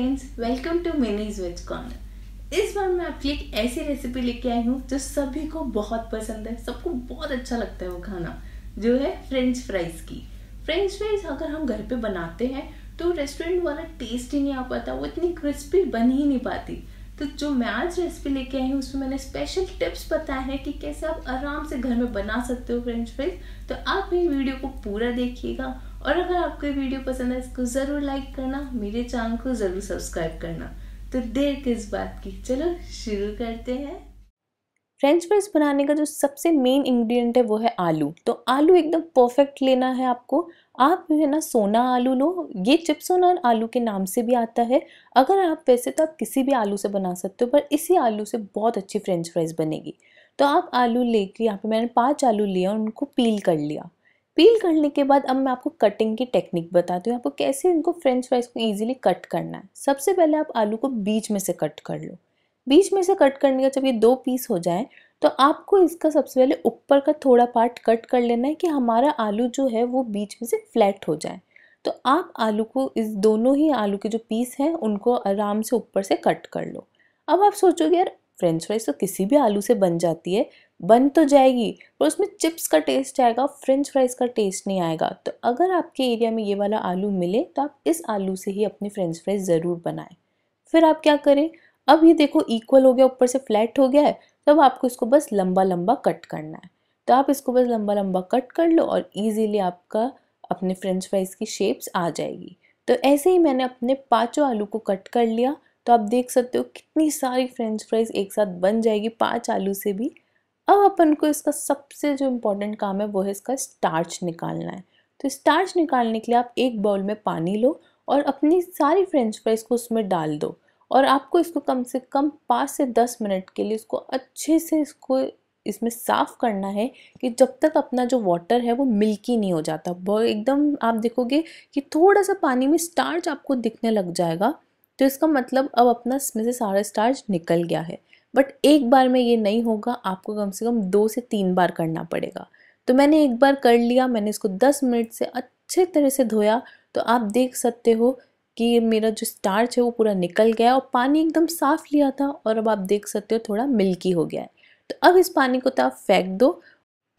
friends welcome to Mini's veg corner इस बार मैं आपकी एक ऐसी रेसिपी लेके आई हूँ जो सभी को बहुत पसंद है सबको बहुत अच्छा लगता है वो खाना जो है फ्रेंच फ्राइज की फ्रेंच फ्राइज अगर हम घर पे बनाते हैं तो रेस्टोरेंट वाला टेस्ट ही नहीं आ पाता वो इतनी क्रिस्पी बन ही नहीं पाती तो जो मैं आज रेसिपी लेके आई हूँ उसमें मैंने स्पेशल टिप्स बताए हैं कि कैसे आप आराम से घर में बना सकते हो फ्रेंच फ्राइज तो आप मेरी वीडियो को पूरा देखिएगा और अगर आपको ये वीडियो पसंद है इसको ज़रूर लाइक करना मेरे चैनल को ज़रूर सब्सक्राइब करना तो देर किस बात की चलो शुरू करते हैं फ्रेंच फ्राइज बनाने का जो सबसे मेन इंग्रेडिएंट है वो है आलू तो आलू एकदम परफेक्ट लेना है आपको आप जो है ना सोना आलू लो ये चिपसोना आलू के नाम से भी आता है अगर आप वैसे तो आप किसी भी आलू से बना सकते हो पर इसी आलू से बहुत अच्छी फ्रेंच फ्राइज बनेगी तो आप आलू लेके यहाँ पे मैंने पाँच आलू लिया और उनको पील कर लिया पील करने के बाद अब मैं आपको कटिंग की टेक्निक बताती हूँ आपको कैसे इनको फ्रेंच फ्राइज को ईजिली कट करना है सबसे पहले आप आलू को बीच में से कट कर लो बीच में से कट करने का जब ये दो पीस हो जाए तो आपको इसका सबसे पहले ऊपर का थोड़ा पार्ट कट कर लेना है कि हमारा आलू जो है वो बीच में से फ्लैट हो जाए तो आप आलू को इस दोनों ही आलू के जो पीस हैं उनको आराम से ऊपर से कट कर लो अब आप सोचोगे यार फ्रेंच फ्राइज तो किसी भी आलू से बन जाती है बन तो जाएगी पर उसमें चिप्स का टेस्ट आएगा फ्रेंच फ्राइज़ का टेस्ट नहीं आएगा तो अगर आपके एरिया में ये वाला आलू मिले तो आप इस आलू से ही अपने फ्रेंच फ्राइज ज़रूर बनाएं फिर आप क्या करें अब ये देखो इक्वल हो गया ऊपर से फ्लैट हो गया है तब आपको इसको बस लंबा लंबा कट करना है तो आप इसको बस लंबा लंबा कट कर लो और ईजीली आपका अपने फ्रेंच फ्राइज़ की शेप्स आ जाएगी तो ऐसे ही मैंने अपने पाँचों आलू को कट कर लिया तो आप देख सकते हो कितनी सारी फ्रेंच फ्राइज एक साथ बन जाएगी पाँच आलू से भी अब अपन को इसका सबसे जो इम्पोर्टेंट काम है वो है इसका स्टार्च निकालना है तो स्टार्च निकालने के लिए आप एक बाउल में पानी लो और अपनी सारी फ्रेंच फ्राइज को उसमें डाल दो और आपको इसको कम से कम पाँच से दस मिनट के लिए इसको अच्छे से इसको इसमें साफ़ करना है कि जब तक अपना जो वाटर है वो मिल्की नहीं हो जाता एकदम आप देखोगे कि थोड़ा सा पानी में स्टार्च आपको दिखने लग जाएगा तो इसका मतलब अब अपना इसमें से सारा स्टार्च निकल गया है बट एक बार में ये नहीं होगा आपको कम से कम दो से तीन बार करना पड़ेगा तो मैंने एक बार कर लिया मैंने इसको दस मिनट से अच्छे तरह से धोया तो आप देख सकते हो कि मेरा जो स्टार्च है वो पूरा निकल गया और पानी एकदम साफ़ लिया था और अब आप देख सकते हो थोड़ा मिल्की हो गया है तो अब इस पानी को तो आप फेंक दो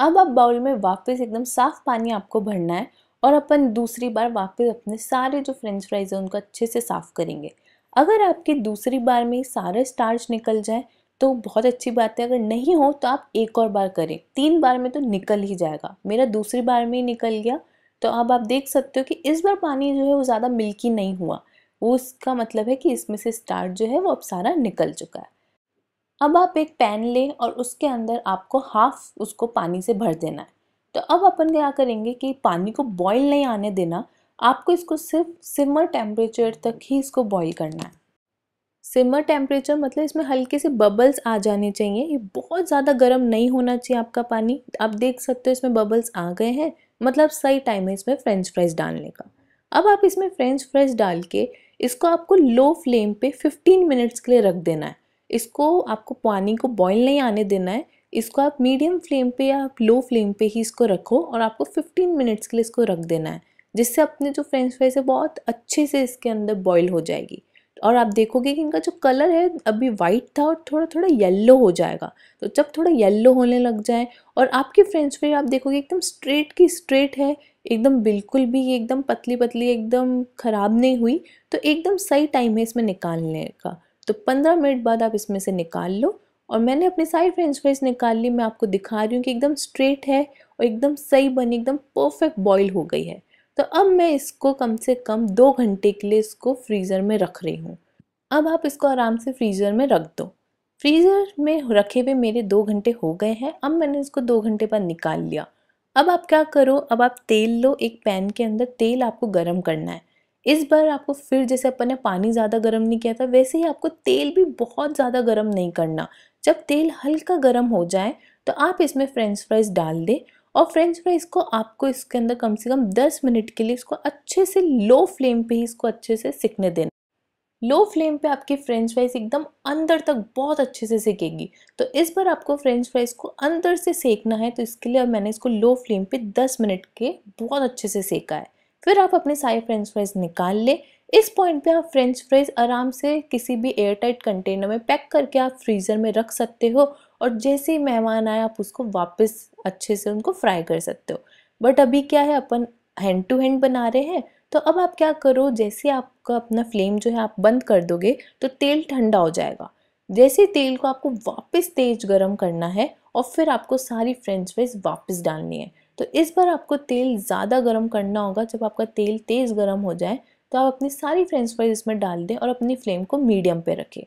अब आप बाउल में वापस एकदम साफ़ पानी आपको भरना है और अपन दूसरी बार वापस अपने सारे जो फ्रेंच फ्राइज़ हैं उनको अच्छे से साफ़ करेंगे अगर आपके दूसरी बार में सारे स्टार्च निकल जाए तो बहुत अच्छी बात है अगर नहीं हो तो आप एक और बार करें तीन बार में तो निकल ही जाएगा मेरा दूसरी बार में ही निकल गया तो अब आप देख सकते हो कि इस बार पानी जो है वो ज़्यादा मिल्की नहीं हुआ वो उसका मतलब है कि इसमें से स्टार्च जो है वो अब सारा निकल चुका है अब आप एक पैन लें और उसके अंदर आपको हाफ उसको पानी से भर देना है तो अब अपन क्या करेंगे कि पानी को बॉईल नहीं आने देना आपको इसको सिर्फ सिमर टेम्परेचर तक ही इसको बॉईल करना है सिमर टेम्परेचर मतलब इसमें हल्के से बबल्स आ जाने चाहिए ये बहुत ज़्यादा गर्म नहीं होना चाहिए आपका पानी आप देख सकते हो इसमें बबल्स आ गए हैं मतलब सही टाइम है इसमें फ्रेंच फ्राइज डालने का अब आप इसमें फ्रेंच फ्राइज डाल के इसको आपको लो फ्लेम पे 15 मिनट्स के लिए रख देना है इसको आपको पानी को बॉईल नहीं आने देना है इसको आप मीडियम फ्लेम पे या आप लो फ्लेम पे ही इसको रखो और आपको 15 मिनट्स के लिए इसको रख देना है जिससे अपने जो फ्रेंच फ्राइज है बहुत अच्छे से इसके अंदर बॉयल हो जाएगी और आप देखोगे कि इनका जो कलर है अभी वाइट था और थोड़ा थोड़ा येल्लो हो जाएगा तो जब थोड़ा येल्लो होने लग जाए और आपकी फ्रेंच फ्राइज आप देखोगे एकदम स्ट्रेट की स्ट्रेट है एकदम बिल्कुल भी एकदम पतली पतली एकदम ख़राब नहीं हुई तो एकदम सही टाइम है इसमें निकालने का तो पंद्रह मिनट बाद आप इसमें से निकाल लो और मैंने अपनी सारी फ्रेंच फ्राइज निकाल ली मैं आपको दिखा रही हूँ कि एकदम स्ट्रेट है और एकदम सही बनी एकदम परफेक्ट बॉयल हो गई है तो अब मैं इसको कम से कम दो घंटे के लिए इसको फ्रीज़र में रख रही हूँ अब आप इसको आराम से फ्रीज़र में रख दो फ्रीज़र में रखे हुए मेरे दो घंटे हो गए हैं अब मैंने इसको दो घंटे बाद निकाल लिया अब आप क्या करो अब आप तेल लो एक पैन के अंदर तेल आपको गर्म करना है इस बार आपको फिर जैसे अपन ने पानी ज़्यादा गर्म नहीं किया था वैसे ही आपको तेल भी बहुत ज़्यादा गर्म नहीं करना जब तेल हल्का गर्म हो जाए तो आप इसमें फ्रेंच फ्राइज़ डाल दें और फ्रेंच फ्राइज को आपको इसके अंदर कम से कम 10 मिनट के लिए इसको अच्छे से लो फ्लेम पे ही इसको अच्छे से सिकने देना लो फ्लेम पे आपकी फ्रेंच फ्राइज एकदम अंदर तक बहुत अच्छे से सिकेगी तो इस बार आपको फ्रेंच फ्राइज को अंदर से सेकना है तो इसके लिए मैंने इसको लो फ्लेम पे 10 मिनट के बहुत अच्छे से सेका है फिर आप अपने सारे फ्रेंच फ्राइज निकाल लें इस पॉइंट पे आप फ्रेंच फ्राइज आराम से किसी भी एयर टाइट कंटेनर में पैक करके आप फ्रीज़र में रख सकते हो और जैसे ही मेहमान आए आप उसको वापस अच्छे से उनको फ्राई कर सकते हो बट अभी क्या है अपन हैंड टू हैंड बना रहे हैं तो अब आप क्या करो जैसे आपका अपना फ्लेम जो है आप बंद कर दोगे तो तेल ठंडा हो जाएगा जैसे तेल को आपको वापस तेज गरम करना है और फिर आपको सारी फ्रेंच फ्राइज वापस डालनी है तो इस बार आपको तेल ज़्यादा गर्म करना होगा जब आपका तेल तेज़ गर्म हो जाए तो आप अपनी सारी फ्रेंच फ्राइज इसमें डाल दें और अपनी फ्लेम को मीडियम पे रखें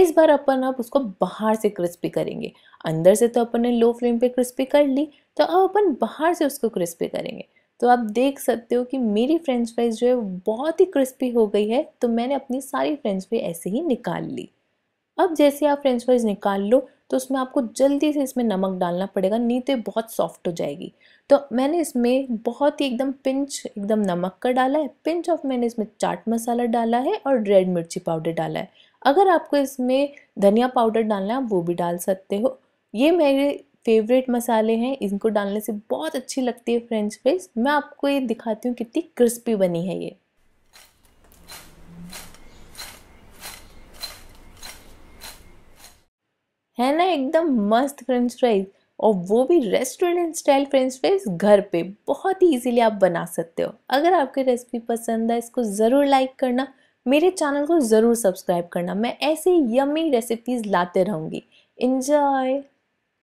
इस बार अपन आप उसको बाहर से क्रिस्पी करेंगे अंदर से तो अपन ने लो फ्लेम पे क्रिस्पी कर ली तो अब अपन बाहर से उसको क्रिस्पी करेंगे तो आप देख सकते हो कि मेरी फ्रेंच फ्राइज जो है बहुत ही क्रिस्पी हो गई है तो मैंने अपनी सारी फ्रेंच फ्राइज ऐसे ही निकाल ली अब जैसे आप फ्रेंच फ्राइज निकाल लो तो उसमें आपको जल्दी से इसमें नमक डालना पड़ेगा नहीं तो बहुत सॉफ्ट हो जाएगी तो मैंने इसमें बहुत ही एकदम पिंच एकदम नमक का डाला है पिंच ऑफ मैंने इसमें चाट मसाला डाला है और रेड मिर्ची पाउडर डाला है अगर आपको इसमें धनिया पाउडर डालना है आप वो भी डाल सकते हो ये मेरे फेवरेट मसाले हैं इनको डालने से बहुत अच्छी लगती है फ्रेंच फ्राइज मैं आपको ये दिखाती हूँ कितनी क्रिस्पी बनी है ये है ना एकदम मस्त फ्रेंच फ्राइज और वो भी रेस्टोरेंट स्टाइल फ्रेंच फ्राइज घर पे बहुत ही ईजिली आप बना सकते हो अगर आपकी रेसिपी पसंद है इसको ज़रूर लाइक करना मेरे चैनल को ज़रूर सब्सक्राइब करना मैं ऐसे यमी रेसिपीज़ लाते रहूँगी इन्जॉय